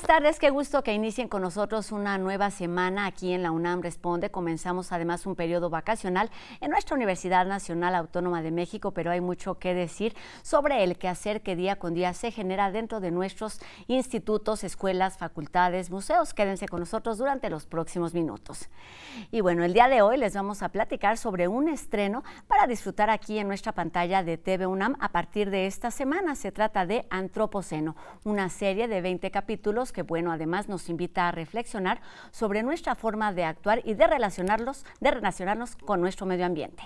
Buenas tardes, qué gusto que inicien con nosotros una nueva semana aquí en la UNAM Responde. Comenzamos además un periodo vacacional en nuestra Universidad Nacional Autónoma de México, pero hay mucho que decir sobre el hacer, que día con día se genera dentro de nuestros institutos, escuelas, facultades, museos. Quédense con nosotros durante los próximos minutos. Y bueno, el día de hoy les vamos a platicar sobre un estreno para disfrutar aquí en nuestra pantalla de TV UNAM a partir de esta semana. Se trata de Antropoceno, una serie de 20 capítulos que, bueno, además nos invita a reflexionar sobre nuestra forma de actuar y de relacionarlos, de relacionarnos con nuestro medio ambiente.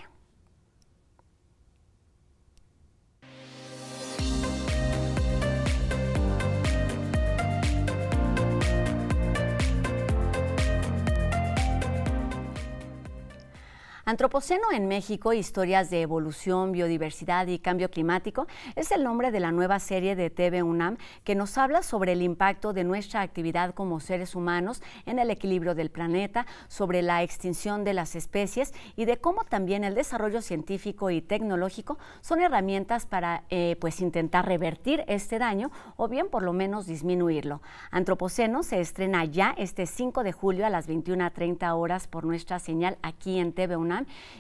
Antropoceno en México, historias de evolución, biodiversidad y cambio climático, es el nombre de la nueva serie de TV UNAM que nos habla sobre el impacto de nuestra actividad como seres humanos en el equilibrio del planeta, sobre la extinción de las especies y de cómo también el desarrollo científico y tecnológico son herramientas para eh, pues intentar revertir este daño o bien por lo menos disminuirlo. Antropoceno se estrena ya este 5 de julio a las 21.30 horas por nuestra señal aquí en TV UNAM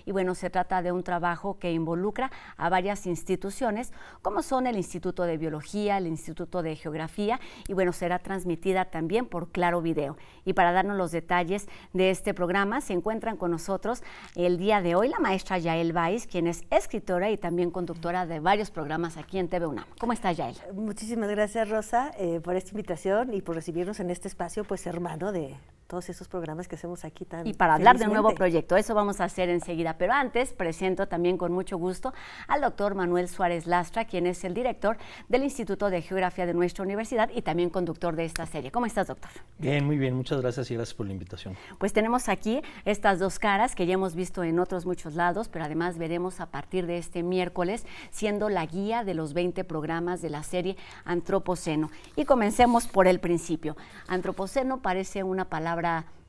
y bueno, se trata de un trabajo que involucra a varias instituciones, como son el Instituto de Biología, el Instituto de Geografía, y bueno, será transmitida también por Claro Video. Y para darnos los detalles de este programa, se encuentran con nosotros el día de hoy la maestra Yael Baez, quien es escritora y también conductora de varios programas aquí en TV UNAM. ¿Cómo está Yael? Muchísimas gracias, Rosa, eh, por esta invitación y por recibirnos en este espacio, pues hermano de todos esos programas que hacemos aquí también. Y para hablar de un nuevo proyecto, eso vamos a hacer enseguida. Pero antes presento también con mucho gusto al doctor Manuel Suárez Lastra, quien es el director del Instituto de Geografía de nuestra universidad y también conductor de esta serie. ¿Cómo estás, doctor? Bien, muy bien, muchas gracias y gracias por la invitación. Pues tenemos aquí estas dos caras que ya hemos visto en otros muchos lados, pero además veremos a partir de este miércoles siendo la guía de los 20 programas de la serie Antropoceno. Y comencemos por el principio. Antropoceno parece una palabra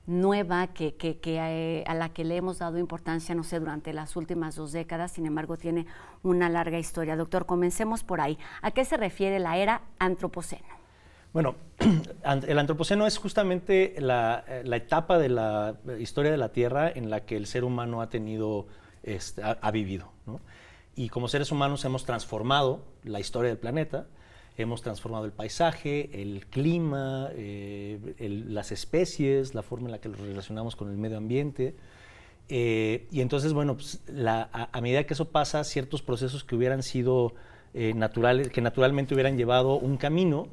nueva que, eh, a, la que le hemos dado importancia, no sé, durante las últimas dos décadas, sin embargo tiene una larga historia. Doctor, comencemos por ahí. ¿A qué se refiere la era antropoceno? Bueno, el antropoceno es justamente la, eh, etapa de la eh, historia de la Tierra en la que el ser humano ha tenido, este, ha, vivido. Y como seres humanos hemos transformado la historia del planeta, Hemos transformado el paisaje, el clima, eh, las especies, la forma en la que los relacionamos con el medio ambiente. Eh, y entonces, bueno, pues, a, medida que eso pasa, ciertos procesos que hubieran sido eh, naturales, que naturalmente hubieran llevado un camino,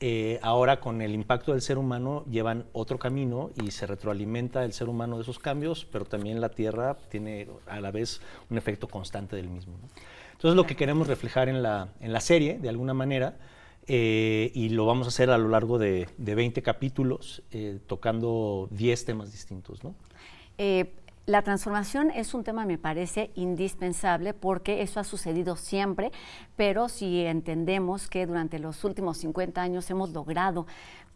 eh, ahora con el impacto del ser humano llevan otro camino y se retroalimenta el ser humano de esos cambios, pero también la Tierra tiene a la vez un efecto constante del mismo. Entonces lo que queremos reflejar en la, en la serie, de alguna manera, eh, y lo vamos a hacer a lo largo de, 20 capítulos, eh, tocando 10 temas distintos. ¿no? La transformación es un tema, me parece, indispensable porque eso ha sucedido siempre, pero si entendemos que durante los últimos 50 años hemos logrado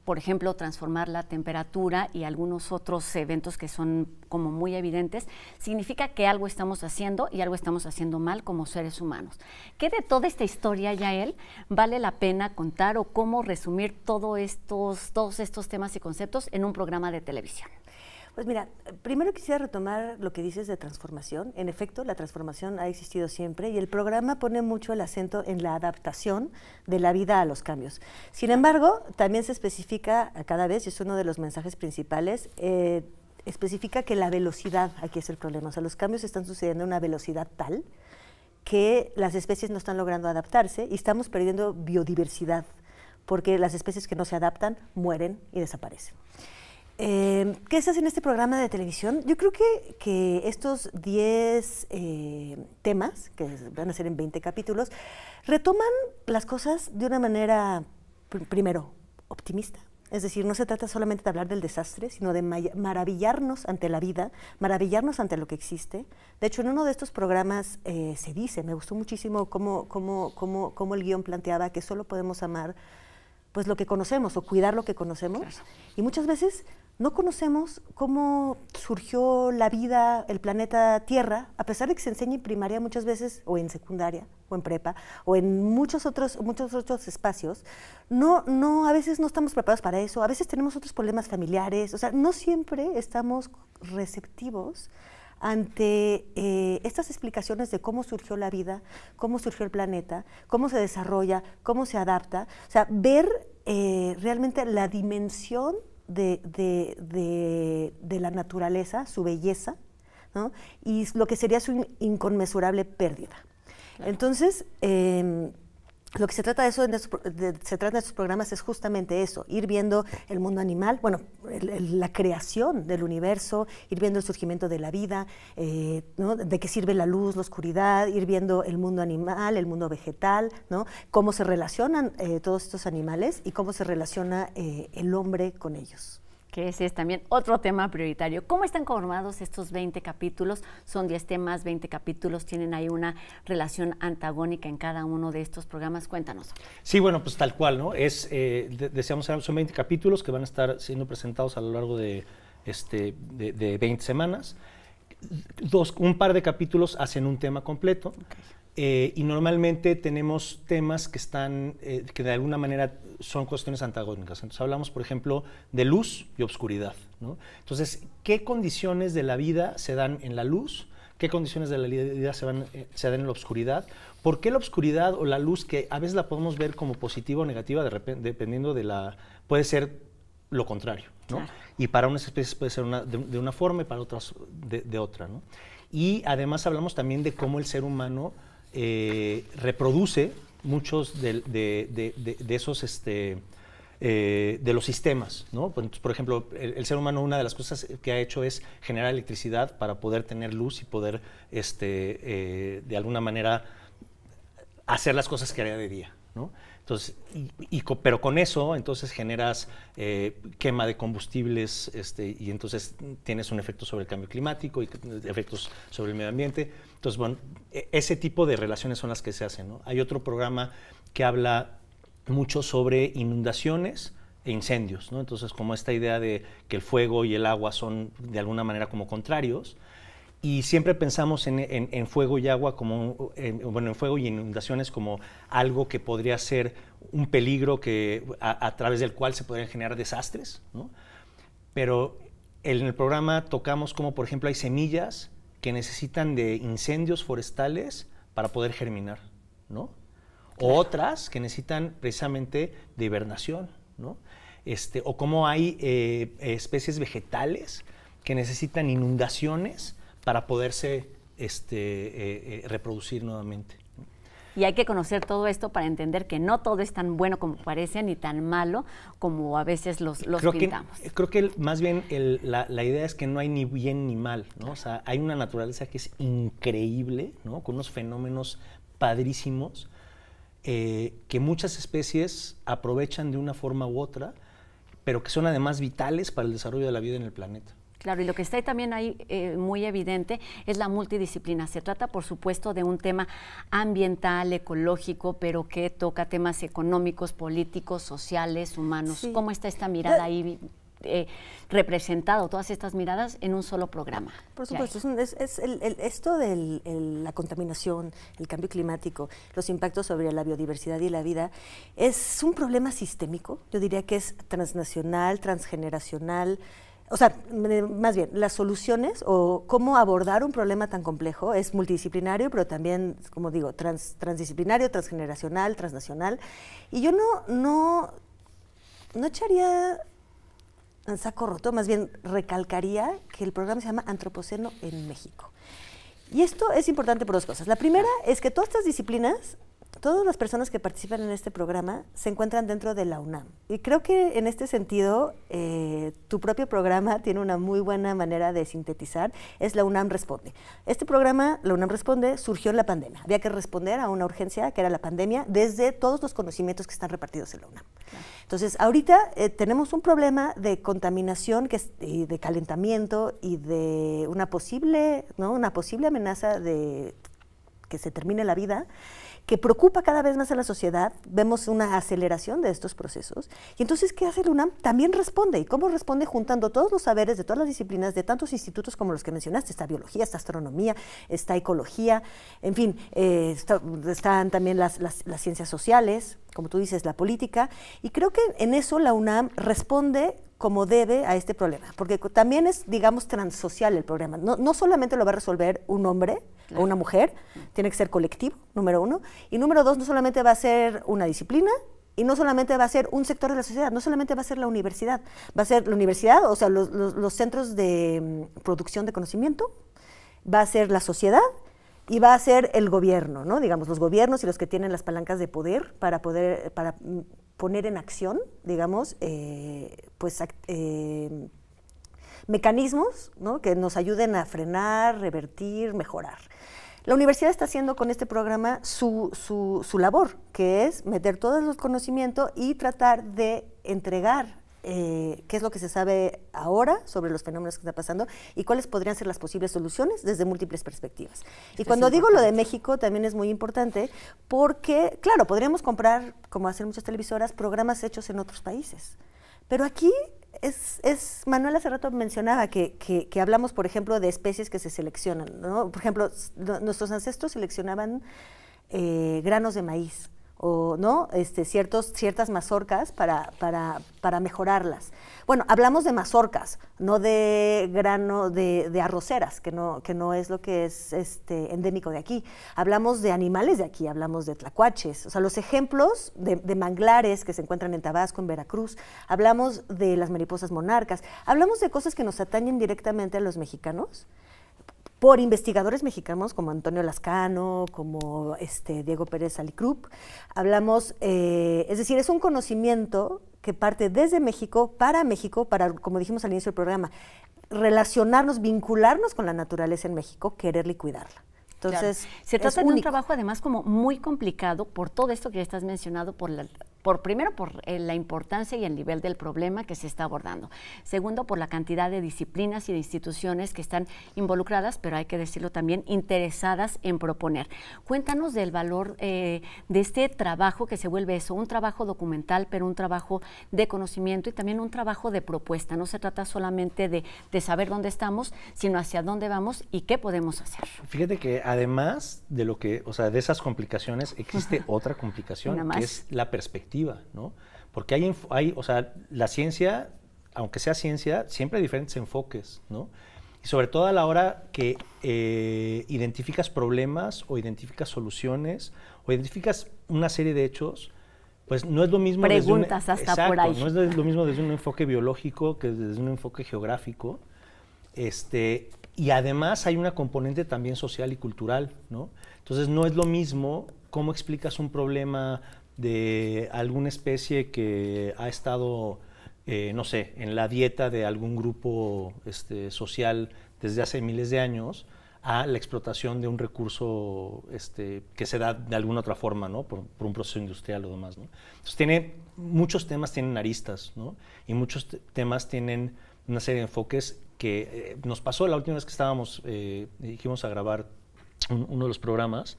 por ejemplo, transformar la temperatura y algunos otros eventos que son como muy evidentes, significa que algo estamos haciendo y algo estamos haciendo mal como seres humanos. ¿Qué de toda esta historia, Yael, vale la pena contar o cómo resumir todos estos, todos estos temas y conceptos en un programa de televisión? Pues mira, primero quisiera retomar lo que dices de transformación. En efecto, la transformación ha existido siempre y el programa pone mucho el acento en la adaptación de la vida a los cambios. Sin embargo, también se especifica cada vez, y es uno de los mensajes principales, eh, especifica que la velocidad aquí es el problema. O sea, los cambios están sucediendo a una velocidad tal que las especies no están logrando adaptarse y estamos perdiendo biodiversidad, porque las especies que no se adaptan mueren y desaparecen. Em, ¿Qué estás en este programa de televisión? Yo creo que, que estos 10 eh, temas, que van a ser en 20 capítulos, retoman las cosas de una manera, primero, optimista. Es decir, no se trata solamente de hablar del desastre, sino de maravillarnos ante la vida, maravillarnos ante lo que existe. De hecho, en uno de estos programas eh, se dice, me gustó muchísimo cómo, cómo, cómo, cómo el guión planteaba que solo podemos amar pues lo que conocemos o cuidar lo que conocemos. Y muchas veces no conocemos cómo surgió la vida, el planeta Tierra, a pesar de que se enseña en primaria muchas veces, o en secundaria, o en prepa, o en muchos otros, muchos otros espacios. No, no, a veces no estamos preparados para eso, a veces tenemos otros problemas familiares, o sea, no siempre estamos receptivos ante eh, estas explicaciones de cómo surgió la vida, cómo surgió el planeta, cómo se desarrolla, cómo se adapta, o sea, ver eh, realmente la dimensión de, de, la naturaleza, su belleza, ¿no? y lo que sería su inconmensurable pérdida. Entonces, em, lo que se trata de eso, de, se trata de estos programas es justamente eso, ir viendo el mundo animal, bueno, la creación del universo, ir viendo el surgimiento de la vida, eh, ¿no? de qué sirve la luz, la oscuridad, ir viendo el mundo animal, el mundo vegetal, ¿no? cómo se relacionan eh, todos estos animales y cómo se relaciona eh, el hombre con ellos ese es también otro tema prioritario. ¿Cómo están conformados estos 20 capítulos? Son 10 temas, 20 capítulos, tienen ahí una relación antagónica en cada uno de estos programas. Cuéntanos. Sí, bueno, pues tal cual, ¿no? Es, eh, son 20 capítulos que van a estar siendo presentados a lo largo de, este, de, 20 semanas. Dos, un par de capítulos hacen un tema completo. Eh, y normalmente tenemos temas que están, eh, que de alguna manera son cuestiones antagónicas. Entonces hablamos, por ejemplo, de luz y obscuridad. Entonces, ¿qué condiciones de la vida se dan en la luz? ¿Qué condiciones de la vida se, eh, se dan en la obscuridad? ¿Por qué la obscuridad o la luz, que a veces la podemos ver como positiva o negativa, de repente, dependiendo de la... puede ser lo contrario, ¿no? Y para unas especies puede ser de, una forma y para otras de, otra, ¿no? Y además hablamos también de cómo el ser humano eh, reproduce muchos de, esos este, eh, de los sistemas. Por, ejemplo, el, ser humano una de las cosas que ha hecho es generar electricidad para poder tener luz y poder este, eh, de alguna manera hacer las cosas que haría de día. Entonces, pero con eso, entonces generas quema de combustibles este, y entonces tienes un efecto sobre el cambio climático y efectos sobre el medio ambiente. Entonces, bueno, e-, ese tipo de relaciones son las que se hacen. ¿no? Hay otro programa que habla mucho sobre inundaciones e incendios, ¿no? Entonces, como esta idea de que el fuego y el agua son de alguna manera como contrarios, y siempre pensamos en, fuego y agua como, bueno, en fuego y inundaciones como algo que podría ser un peligro que, a, través del cual se podrían generar desastres, ¿no? Pero en el programa tocamos como, por ejemplo, hay semillas que necesitan de incendios forestales para poder germinar, ¿no? O otras que necesitan precisamente de hibernación, ¿no? Este, o cómo hay eh, especies vegetales que necesitan inundaciones para poderse este, eh, eh, reproducir nuevamente y hay que conocer todo esto para entender que no todo es tan bueno como parece ni tan malo como a veces los, creo pintamos. creo que más bien la, idea es que no hay ni bien ni mal, ¿no? sea, hay una naturaleza que es increíble, ¿no? Con unos fenómenos padrísimos eh, que muchas especies aprovechan de una forma u otra, pero que son además vitales para el desarrollo de la vida en el planeta. Claro, y lo que está ahí también ahí eh, muy evidente es la multidisciplina. Se trata, por supuesto, de un tema ambiental, ecológico, pero que toca temas económicos, políticos, sociales, humanos. ¿Cómo está esta mirada ahí? representada, eh, representado todas estas miradas en un solo programa. Por supuesto, es, esto de la contaminación, el cambio climático, los impactos sobre la biodiversidad y la vida, es un problema sistémico, yo diría que es transnacional, transgeneracional, o sea, más bien, las soluciones o cómo abordar un problema tan complejo es multidisciplinario, pero también, como digo, transdisciplinario, transgeneracional, transnacional. Y yo no, no, no echaría en saco roto, más bien recalcaría que el programa se llama Antropoceno en México. Y esto es importante por dos cosas. La primera es que todas estas disciplinas todas las personas que participan en este programa se encuentran dentro de la UNAM. Y creo que en este sentido, eh, tu propio programa tiene una muy buena manera de sintetizar, es la UNAM Responde. Este programa, la UNAM Responde, surgió en la pandemia. Había que responder a una urgencia que era la pandemia desde todos los conocimientos que están repartidos en la UNAM. Entonces, ahorita eh, tenemos un problema de contaminación que y de calentamiento y de una posible, ¿no? una posible amenaza de que se termine la vida que preocupa cada vez más a la sociedad, vemos una aceleración de estos procesos. Y entonces, ¿qué hace la UNAM? También responde. ¿Y cómo responde? Juntando todos los saberes de todas las disciplinas, de tantos institutos como los que mencionaste, está biología, está astronomía, está ecología, en fin, eh, están también las, las, las ciencias sociales, como tú dices, la política. Y creo que en eso la UNAM responde como debe a este problema, porque también es, digamos, transsocial el problema. No, no solamente lo va a resolver un hombre, o una mujer, tiene que ser colectivo, número uno. Y número dos, no solamente va a ser una disciplina, y no solamente va a ser un sector de la sociedad, no solamente va a ser la universidad, va a ser la universidad, o sea, los, centros de mm, producción de conocimiento, va a ser la sociedad y va a ser el gobierno, ¿no? Digamos, los gobiernos y los que tienen las palancas de poder para poder, para mm, poner en acción, digamos, eh, pues, eh, mecanismos que nos ayuden a frenar, revertir, mejorar. La universidad está haciendo con este programa su, labor, que es meter todos los conocimientos y tratar de entregar eh, qué es lo que se sabe ahora sobre los fenómenos que está pasando y cuáles podrían ser las posibles soluciones desde múltiples perspectivas. y cuando digo lo de México también es muy importante porque, claro, podríamos comprar, como hacen muchas televisoras, programas hechos en otros países. Pero aquí es, es, Manuel hace rato mencionaba que, que, hablamos, por ejemplo, de especies que se seleccionan, ¿no? Por ejemplo, nuestros ancestros seleccionaban eh, granos de maíz o no este, ciertos, ciertas mazorcas para, para, para, mejorarlas. Bueno, hablamos de mazorcas, no de grano, de, arroceras, que no, que no es lo que es este, endémico de aquí. Hablamos de animales de aquí, hablamos de tlacuaches, o sea, los ejemplos de manglares que se encuentran en Tabasco, en Veracruz, hablamos de las mariposas monarcas, hablamos de cosas que nos atañen directamente a los mexicanos, por investigadores mexicanos como Antonio Lascano, como este, Diego Pérez Alicrup. Hablamos, eh, es decir, es un conocimiento que parte desde México para México, para, como dijimos al inicio del programa, relacionarnos, vincularnos con la naturaleza en México, quererla y cuidarla. Entonces, se trata de un trabajo además como muy complicado por todo esto que ya estás mencionado, por la por primero por eh, la importancia y el nivel del problema que se está abordando. Segundo, por la cantidad de disciplinas y de instituciones que están involucradas, pero hay que decirlo también, interesadas en proponer. Cuéntanos del valor eh, de este trabajo que se vuelve eso, un trabajo documental, pero un trabajo de conocimiento y también un trabajo de propuesta. No se trata solamente de, de saber dónde estamos, sino hacia dónde vamos y qué podemos hacer. Fíjate que además de lo que, o sea, de esas complicaciones, existe otra complicación, que es la perspectiva ¿no? Porque hay, hay, o sea, la ciencia, aunque sea ciencia, siempre hay diferentes enfoques, ¿no? Y sobre todo a la hora que eh, identificas problemas o identificas soluciones o identificas una serie de hechos, pues no es lo mismo preguntas desde hasta por ahí. no es lo mismo desde un enfoque biológico que desde un enfoque geográfico este y además hay una componente también social y cultural no entonces no es lo mismo cómo explicas un problema de alguna especie que ha estado, eh, no sé, en la dieta de algún grupo este, social desde hace miles de años a la explotación de un recurso este, que se da de alguna otra forma, ¿no? por, un proceso industrial o demás. Entonces, tiene, muchos temas tienen aristas ¿no? y muchos temas tienen una serie de enfoques que eh, nos pasó la última vez que estábamos, eh, dijimos a grabar uno de los programas,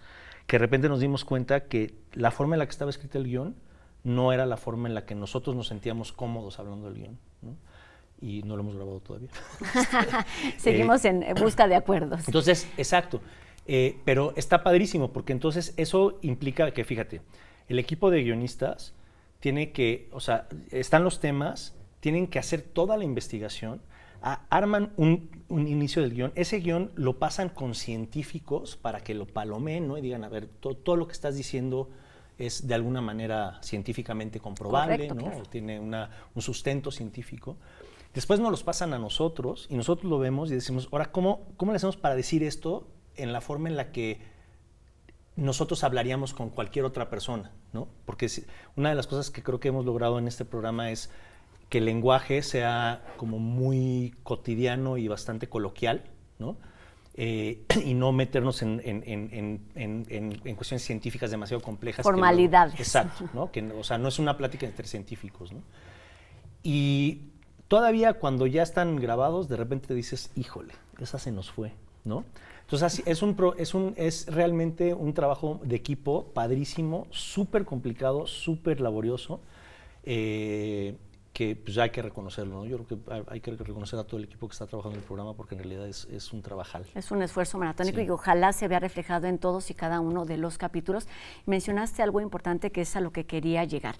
que de repente nos dimos cuenta que la forma en la que estaba escrito el guión no era la forma en la que nosotros nos sentíamos cómodos hablando del guión. Y no lo hemos grabado todavía. Seguimos eh, en busca de acuerdos. Entonces, exacto. Eh, pero está padrísimo, porque entonces eso implica que, fíjate, el equipo de guionistas tiene que, o sea, están los temas, tienen que hacer toda la investigación, arman un, inicio del guión. Ese guión lo pasan con científicos para que lo palomeen y digan, a ver, todo lo que estás diciendo es de alguna manera científicamente comprobable, ¿no? tiene un sustento científico. Después nos los pasan a nosotros y nosotros lo vemos y decimos, ahora, ¿cómo, cómo le hacemos para decir esto en la forma en la que nosotros hablaríamos con cualquier otra persona? ¿no? Porque una de las cosas que creo que hemos logrado en este programa es que el lenguaje sea como muy cotidiano y bastante coloquial, ¿no? Eh, y no meternos en, en, cuestiones científicas demasiado complejas. Formalidades. exacto, ¿no? Que, o sea, no es una plática entre científicos, ¿no? Y todavía cuando ya están grabados, de repente dices, híjole, esa se nos fue, ¿no? Entonces, es, un, pro, es, un, es realmente un trabajo de equipo padrísimo, súper complicado, súper laborioso. Eh, que pues, ya hay que reconocerlo. Yo creo que hay que reconocer a todo el equipo que está trabajando en el programa porque en realidad es, un trabajal. Es un esfuerzo maratónico y ojalá se vea reflejado en todos y cada uno de los capítulos. Mencionaste algo importante que es a lo que quería llegar.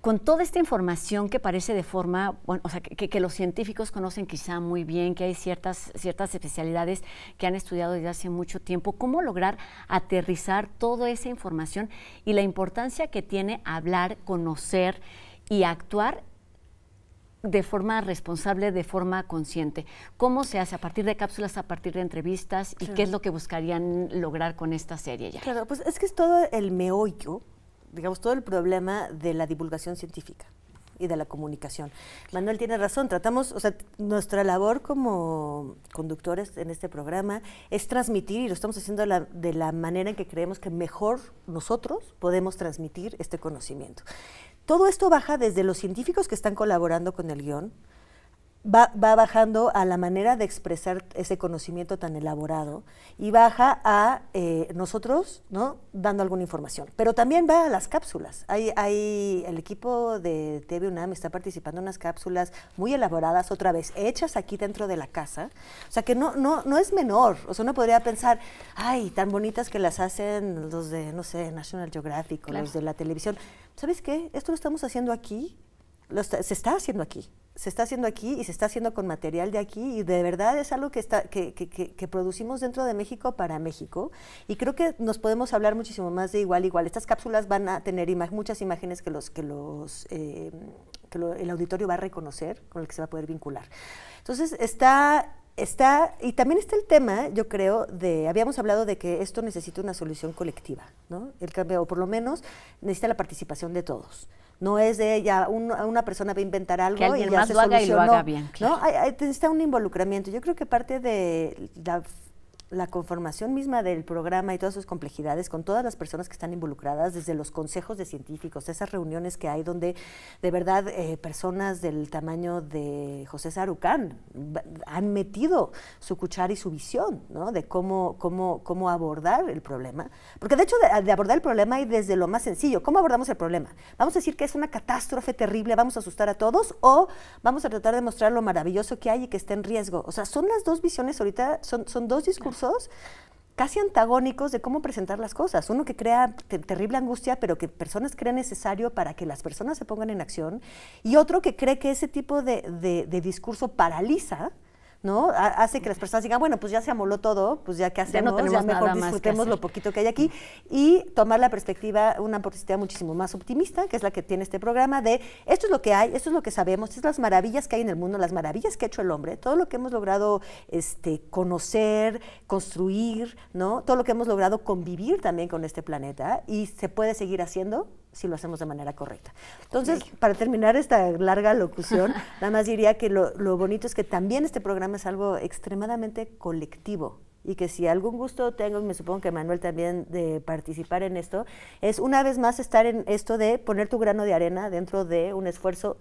Con toda esta información que parece de forma, bueno, o sea, que, los científicos conocen quizá muy bien, que hay ciertas, ciertas especialidades que han estudiado desde hace mucho tiempo, ¿cómo lograr aterrizar toda esa información y la importancia que tiene hablar, conocer? y actuar de forma responsable, de forma consciente. ¿Cómo se hace? ¿A partir de cápsulas, a partir de entrevistas? ¿Y qué es lo que buscarían lograr con esta serie ya? Claro, pues es que es todo el meollo, digamos, todo el problema de la divulgación científica y de la comunicación. Manuel tiene razón, tratamos, o sea, nuestra labor como conductores en este programa es transmitir, y lo estamos haciendo de la manera en que creemos que mejor nosotros podemos transmitir este conocimiento. Todo esto baja desde los científicos que están colaborando con el guión, Va, va, bajando a la manera de expresar ese conocimiento tan elaborado y baja a eh, nosotros, ¿no? Dando alguna información. Pero también va a las cápsulas. Hay, el equipo de TV UNAM está participando en unas cápsulas muy elaboradas, otra vez, hechas aquí dentro de la casa. O sea que no, no, no es menor. O sea, uno podría pensar, ay, tan bonitas que las hacen los de, no sé, National Geographic los de la televisión. ¿Sabes qué? Esto lo estamos haciendo aquí. se está haciendo aquí se está haciendo aquí y se está haciendo con material de aquí y de verdad es algo que, está, que, que, que, producimos dentro de México para México y creo que nos podemos hablar muchísimo más de igual igual. Estas cápsulas van a tener muchas imágenes que, los, que, los, eh, el auditorio va a reconocer, con el que se va a poder vincular. Entonces está está, y también está el tema, yo creo, de, habíamos hablado de que esto necesita una solución colectiva, ¿no? El cambio, o por lo menos necesita la participación de todos. No es de ella, una persona va a inventar algo y ya se lo haga bien. No, hay, necesita un involucramiento. Yo creo que parte de la la conformación misma del programa y todas sus complejidades con todas las personas que están involucradas, desde los consejos de científicos, esas reuniones que hay donde de verdad eh, personas del tamaño de José Sarucán han metido su cuchara y su visión ¿no? de cómo, cómo, cómo abordar el problema. Porque de hecho de, abordar el problema hay desde lo más sencillo. ¿Cómo abordamos el problema? ¿Vamos a decir que es una catástrofe terrible, vamos a asustar a todos o vamos a tratar de mostrar lo maravilloso que hay y que está en riesgo? O sea, son las dos visiones ahorita, son, son dos discursos casi antagónicos de cómo presentar las cosas. Uno que crea terrible angustia, pero que personas creen necesario para que las personas se pongan en acción, y otro que cree que ese tipo de discurso paraliza ¿no? Hace que las personas digan, bueno, pues ya se amoló todo, pues ya que hacemos, mejor lo poquito que hay aquí y tomar la perspectiva, una perspectiva muchísimo más optimista, que es la que tiene este programa, de esto es lo que hay, esto es lo que sabemos, estas las maravillas que hay en el mundo, las maravillas que ha hecho el hombre, todo lo que hemos logrado este, conocer, construir, ¿no? Todo lo que hemos logrado convivir también con este planeta y se puede seguir haciendo si lo hacemos de manera correcta. Entonces, para terminar esta larga locución, nada más diría que lo, bonito es que también este programa es algo extremadamente colectivo, y que si algún gusto tengo, y me supongo que Manuel también, de participar en esto, es una vez más estar en esto de poner tu grano de arena dentro de un esfuerzo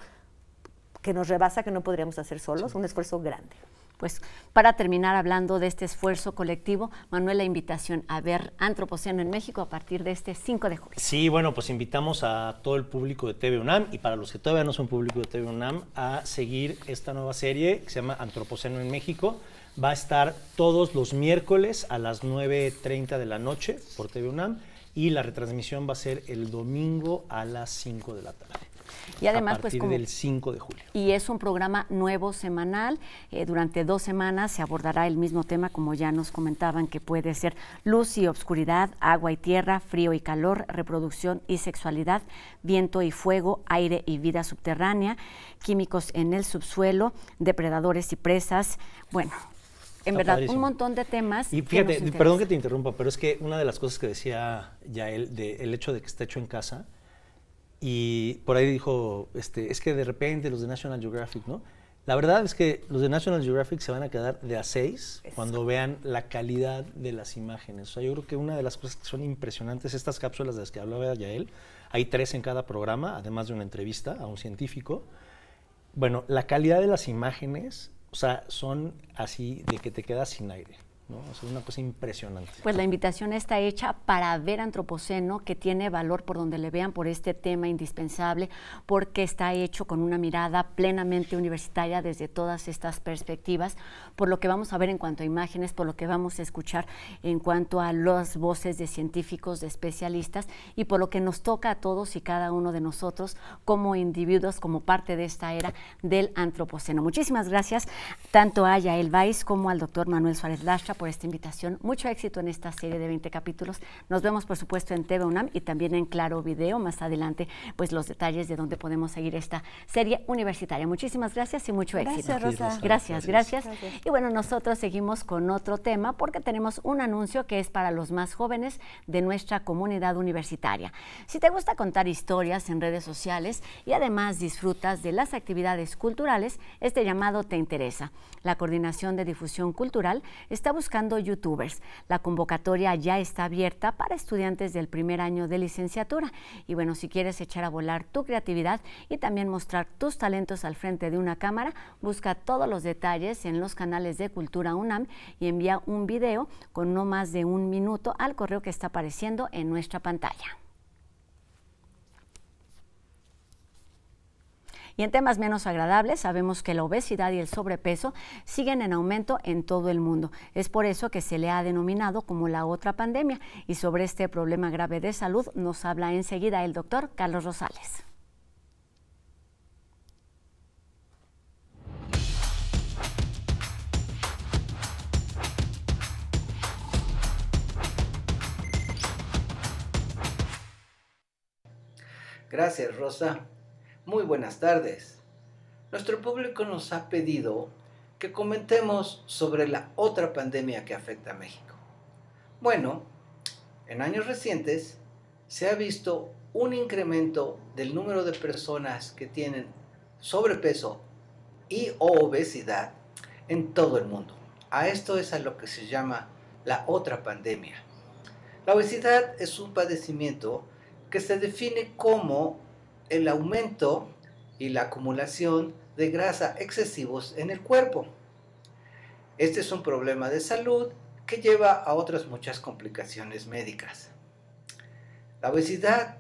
que nos rebasa, que no podríamos hacer solos, un esfuerzo grande. Pues para terminar hablando de este esfuerzo colectivo, Manuel, la invitación a ver Antropoceno en México a partir de este 5 de julio. Sí, bueno, pues invitamos a todo el público de TV UNAM y para los que todavía no son público de TV UNAM a seguir esta nueva serie que se llama Antropoceno en México. Va a estar todos los miércoles a las 9.30 de la noche por TV UNAM y la retransmisión va a ser el domingo a las 5 de la tarde. Y además, pues del 5 de julio. Y es un programa nuevo semanal. Eh, durante dos semanas se abordará el mismo tema, como ya nos comentaban, que puede ser luz y obscuridad, agua y tierra, frío y calor, reproducción y sexualidad, viento y fuego, aire y vida subterránea, químicos en el subsuelo, depredadores y presas. Bueno, en verdad, un montón de temas. Y fíjate, perdón que te interrumpa, pero es que una de las cosas que decía Yael, del hecho de que esté hecho en casa, y por ahí dijo, este, es que de repente los de National Geographic, ¿no? La verdad es que los de National Geographic se van a quedar de a seis cuando vean la calidad de las imágenes. O sea, yo creo que una de las cosas que son impresionantes, estas cápsulas de las que hablaba Yael, hay tres en cada programa, además de una entrevista a un científico. Bueno, la calidad de las imágenes, o sea, son así de que te quedas sin aire es una cosa impresionante. Pues la invitación está hecha para ver Antropoceno, que tiene valor por donde le vean por este tema indispensable, porque está hecho con una mirada plenamente universitaria desde todas estas perspectivas, por lo que vamos a ver en cuanto a imágenes, por lo que vamos a escuchar en cuanto a las voces de científicos, de especialistas, y por lo que nos toca a todos y cada uno de nosotros como individuos, como parte de esta era del Antropoceno. Muchísimas gracias tanto a Yael Weiss como al doctor Manuel Suárez Lacha por esta invitación. Mucho éxito en esta serie de 20 capítulos. Nos vemos, por supuesto, en TV UNAM y también en Claro Video. Más adelante, pues los detalles de dónde podemos seguir esta serie universitaria. Muchísimas gracias y mucho éxito. Gracias, gracias, gracias, gracias. Y bueno, nosotros seguimos con otro tema porque tenemos un anuncio que es para los más jóvenes de nuestra comunidad universitaria. Si te gusta contar historias en redes sociales y además disfrutas de las actividades culturales, este llamado te interesa. La Coordinación de Difusión Cultural está buscando buscando youtubers. La convocatoria ya está abierta para estudiantes del primer año de licenciatura. Y bueno, si quieres echar a volar tu creatividad y también mostrar tus talentos al frente de una cámara, busca todos los detalles en los canales de Cultura UNAM y envía un video con no más de un minuto al correo que está apareciendo en nuestra pantalla. Y en temas menos agradables, sabemos que la obesidad y el sobrepeso siguen en aumento en todo el mundo. Es por eso que se le ha denominado como la otra pandemia. Y sobre este problema grave de salud nos habla enseguida el doctor Carlos Rosales. Gracias, Rosa. Muy buenas tardes. Nuestro público nos ha pedido que comentemos sobre la otra pandemia que afecta a México. Bueno, en años recientes se ha visto un incremento del número de personas que tienen sobrepeso y obesidad en todo el mundo. A esto es a lo que se llama la otra pandemia. La obesidad es un padecimiento que se define como el aumento y la acumulación de grasa excesivos en el cuerpo. Este es un problema de salud que lleva a otras muchas complicaciones médicas. La obesidad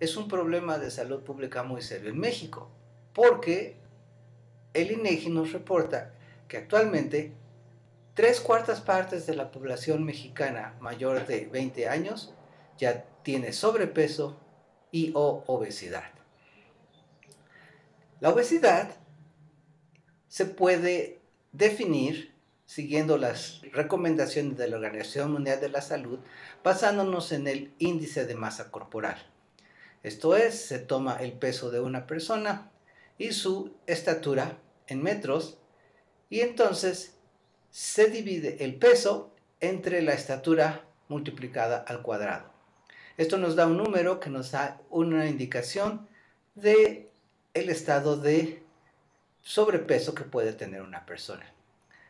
es un problema de salud pública muy serio en México, porque el INEGI e nos reporta que actualmente tres cuartas partes de la población mexicana mayor de 20 años ya tiene sobrepeso y o obesidad. La obesidad se puede definir siguiendo las recomendaciones de la Organización Mundial de la Salud, basándonos en el índice de masa corporal. Esto es, se toma el peso de una persona y su estatura en metros y entonces se divide el peso entre la estatura multiplicada al cuadrado. Esto nos da un número que nos da una indicación de el estado de sobrepeso que puede tener una persona.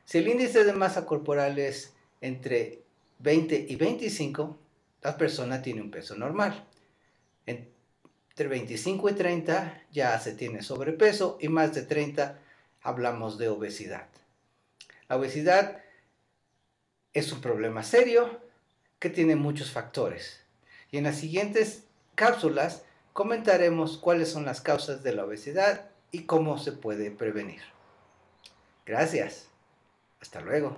Si el índice de masa corporal es entre 20 y 25, la persona tiene un peso normal. Entre 25 y 30 ya se tiene sobrepeso y más de 30 hablamos de obesidad. La obesidad es un problema serio que tiene muchos factores. Y en las siguientes cápsulas comentaremos cuáles son las causas de la obesidad y cómo se puede prevenir. Gracias. Hasta luego.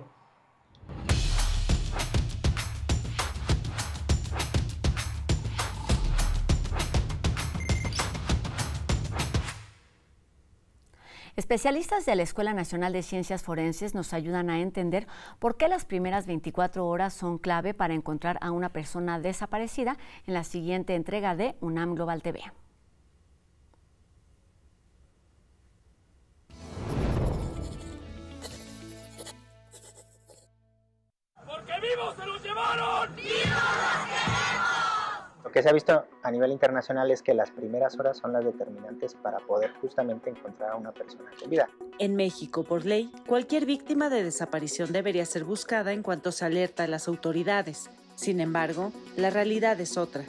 Especialistas de la Escuela Nacional de Ciencias Forenses nos ayudan a entender por qué las primeras 24 horas son clave para encontrar a una persona desaparecida en la siguiente entrega de UNAM Global TV. ¡Porque vivos se los llevaron! Lo que se ha visto a nivel internacional es que las primeras horas son las determinantes para poder justamente encontrar a una persona con vida. En México, por ley, cualquier víctima de desaparición debería ser buscada en cuanto se alerta a las autoridades. Sin embargo, la realidad es otra.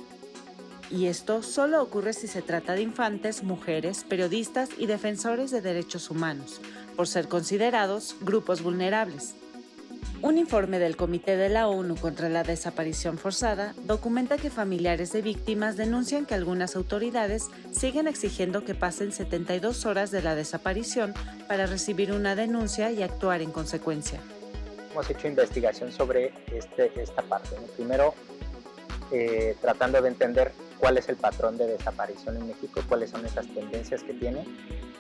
Y esto solo ocurre si se trata de infantes, mujeres, periodistas y defensores de derechos humanos, por ser considerados grupos vulnerables. Un informe del Comité de la ONU contra la desaparición forzada documenta que familiares de víctimas denuncian que algunas autoridades siguen exigiendo que pasen 72 horas de la desaparición para recibir una denuncia y actuar en consecuencia. Hemos hecho investigación sobre este, esta parte. Primero, eh, tratando de entender cuál es el patrón de desaparición en México, cuáles son esas tendencias que tiene,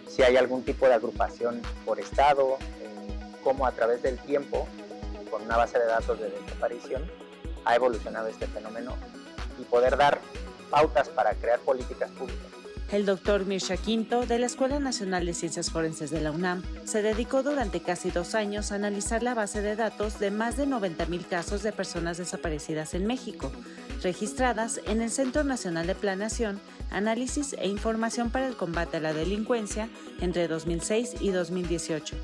si hay algún tipo de agrupación por estado, eh, cómo a través del tiempo con una base de datos de desaparición ha evolucionado este fenómeno y poder dar pautas para crear políticas públicas. El doctor Mirsha Quinto, de la Escuela Nacional de Ciencias Forenses de la UNAM, se dedicó durante casi dos años a analizar la base de datos de más de 90.000 casos de personas desaparecidas en México, registradas en el Centro Nacional de Planación, Análisis e Información para el Combate a la Delincuencia entre 2006 y 2018.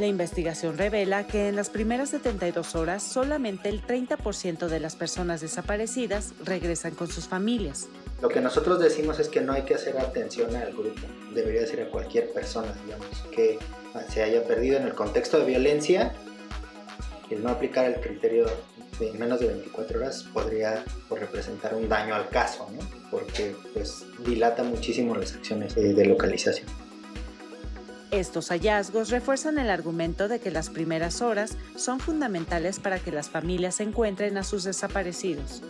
La investigación revela que en las primeras 72 horas solamente el 30% de las personas desaparecidas regresan con sus familias. Lo que nosotros decimos es que no hay que hacer atención al grupo, debería ser a cualquier persona, digamos, que se haya perdido en el contexto de violencia, el no aplicar el criterio de menos de 24 horas podría pues, representar un daño al caso, porque pues, dilata muchísimo las acciones eh, de localización. Estos hallazgos refuerzan el argumento de que las primeras horas son fundamentales para que las familias encuentren a sus desaparecidos.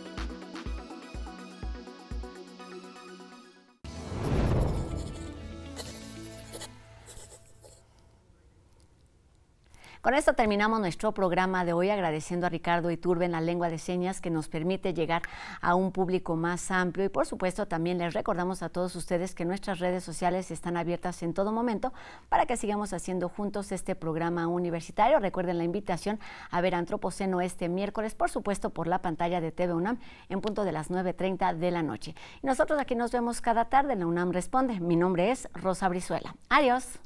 Con esto terminamos nuestro programa de hoy agradeciendo a Ricardo Iturbe en la lengua de señas que nos permite llegar a un público más amplio y por supuesto también les recordamos a todos ustedes que nuestras redes sociales están abiertas en todo momento para que sigamos haciendo juntos este programa universitario. Recuerden la invitación a ver Antropoceno este miércoles, por supuesto por la pantalla de TV UNAM en punto de las 9.30 de la noche. Y nosotros aquí nos vemos cada tarde en la UNAM Responde. Mi nombre es Rosa Brizuela. Adiós.